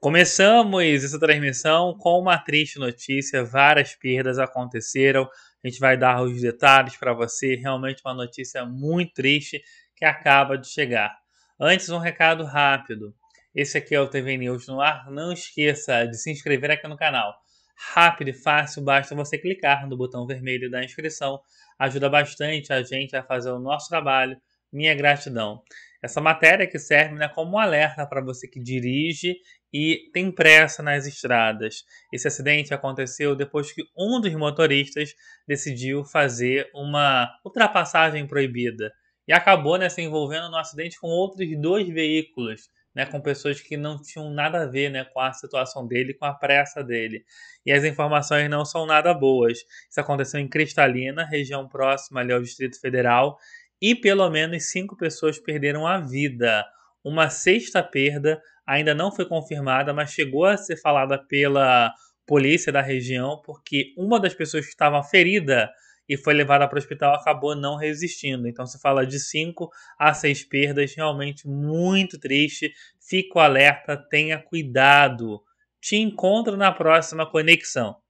Começamos essa transmissão com uma triste notícia: várias perdas aconteceram. A gente vai dar os detalhes para você. Realmente, uma notícia muito triste que acaba de chegar. Antes, um recado rápido. Esse aqui é o TV News no ar. Não esqueça de se inscrever aqui no canal. Rápido e fácil, basta você clicar no botão vermelho da inscrição. Ajuda bastante a gente a fazer o nosso trabalho minha gratidão. Essa matéria que serve né, como um alerta para você que dirige e tem pressa nas estradas. Esse acidente aconteceu depois que um dos motoristas decidiu fazer uma ultrapassagem proibida e acabou né, se envolvendo no acidente com outros dois veículos. Né, com pessoas que não tinham nada a ver né, com a situação dele, com a pressa dele. E as informações não são nada boas. Isso aconteceu em Cristalina, região próxima ali ao Distrito Federal, e pelo menos cinco pessoas perderam a vida. Uma sexta perda ainda não foi confirmada, mas chegou a ser falada pela polícia da região, porque uma das pessoas que estava ferida e foi levada para o hospital acabou não resistindo. Então se fala de cinco a seis perdas, realmente muito triste. Fico alerta, tenha cuidado. Te encontro na próxima conexão.